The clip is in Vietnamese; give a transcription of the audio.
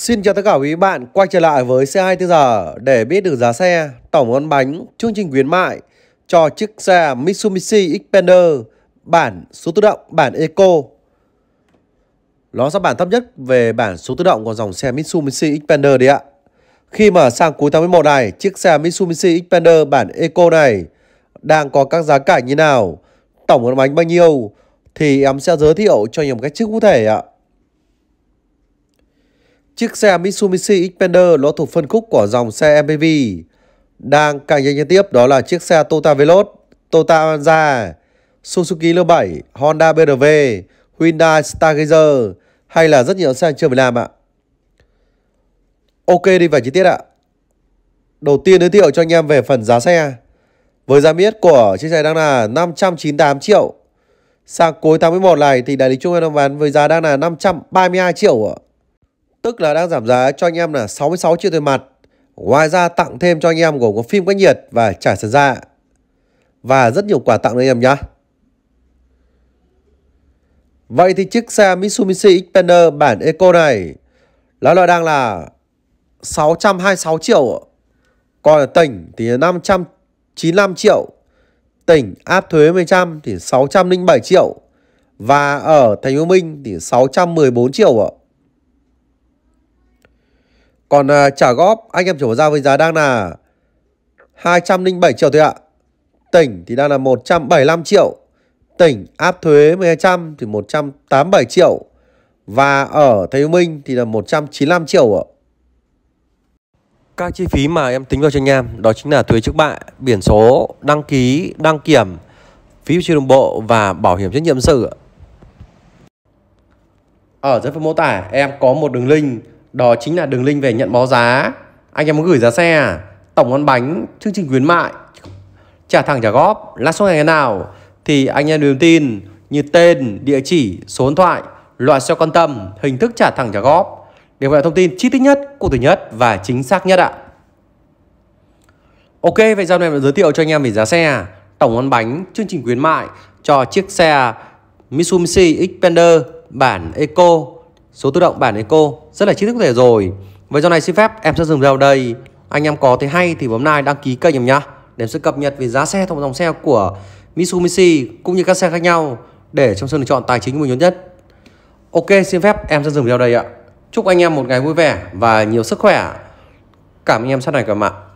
Xin chào tất cả quý bạn quay trở lại với xe 24 giờ để biết được giá xe, tổng con bánh, chương trình khuyến mại cho chiếc xe Mitsubishi Xpander bản số tự động bản Eco. Nó sẽ bản thấp nhất về bản số tự động của dòng xe Mitsubishi Xpander đấy ạ. Khi mà sang cuối tháng 11 này, chiếc xe Mitsubishi Xpander bản Eco này đang có các giá cả như nào, tổng con bánh bao nhiêu thì em sẽ giới thiệu cho nhiều cách trước cụ thể ạ. Chiếc xe Mitsubishi Xpander nó thuộc phân khúc của dòng xe MPV. Đang càng nhanh liên tiếp đó là chiếc xe Toyota Veloz, Toyota Avanza, Suzuki l 7, Honda BRV, Hyundai Stargazer hay là rất nhiều xe chưa phải Nam ạ. Ok đi vào chi tiết ạ. Đầu tiên giới thiệu cho anh em về phần giá xe. Với giá miết của chiếc xe đang là 598 triệu. Sang cuối tháng 11 này thì đại lý Trung em đang bán với giá đang là 532 triệu ạ tức là đang giảm giá cho anh em là 66 triệu tiền mặt. Ngoài ra tặng thêm cho anh em gồm có phim cách nhiệt và trả sân ra. Dạ. Và rất nhiều quà tặng anh em nhé. Vậy thì chiếc xe Mitsubishi Xpander bản Eco này nó loại đang là 626 triệu. Còn ở tỉnh thì 595 triệu. Tỉnh áp thuế 10% thì 607 triệu. Và ở Thành phố Minh thì 614 triệu ạ. Còn à, trả góp anh em chủ giao với giá đang là 207 triệu thôi ạ. Tỉnh thì đang là 175 triệu. Tỉnh áp thuế 1200 thì 187 triệu. Và ở Thái Minh thì là 195 triệu ạ. Các chi phí mà em tính vào cho anh em đó chính là thuế trước bạ, biển số, đăng ký, đăng kiểm, phí chuyên đồng bộ và bảo hiểm trách nhiệm sự. Ở dưới phần mô tả em có một đường link đó chính là đường link về nhận báo giá anh em muốn gửi giá xe à? tổng ăn bánh chương trình khuyến mại trả thẳng trả góp lãi suất ngày nào thì anh em điền tin như tên địa chỉ số điện thoại loại xe quan tâm hình thức trả thẳng trả góp để gọi thông tin chi tiết nhất cụ thể nhất và chính xác nhất ạ ok vậy giao này giới thiệu cho anh em về giá xe à. tổng ăn bánh chương trình khuyến mại cho chiếc xe Mitsubishi Xpander bản Eco số tự động bản đến cô rất là chi thức thể rồi với do này xin phép em sẽ dừng video đây Anh em có thấy hay thì bấm like đăng ký kênh em nhá Để em sẽ cập nhật về giá xe thông dòng xe của Mitsubishi Cũng như các xe khác nhau Để trong sân được chọn tài chính của mình nhất Ok xin phép em sẽ dừng video đây ạ Chúc anh em một ngày vui vẻ và nhiều sức khỏe Cảm ơn anh em sau này cả mạng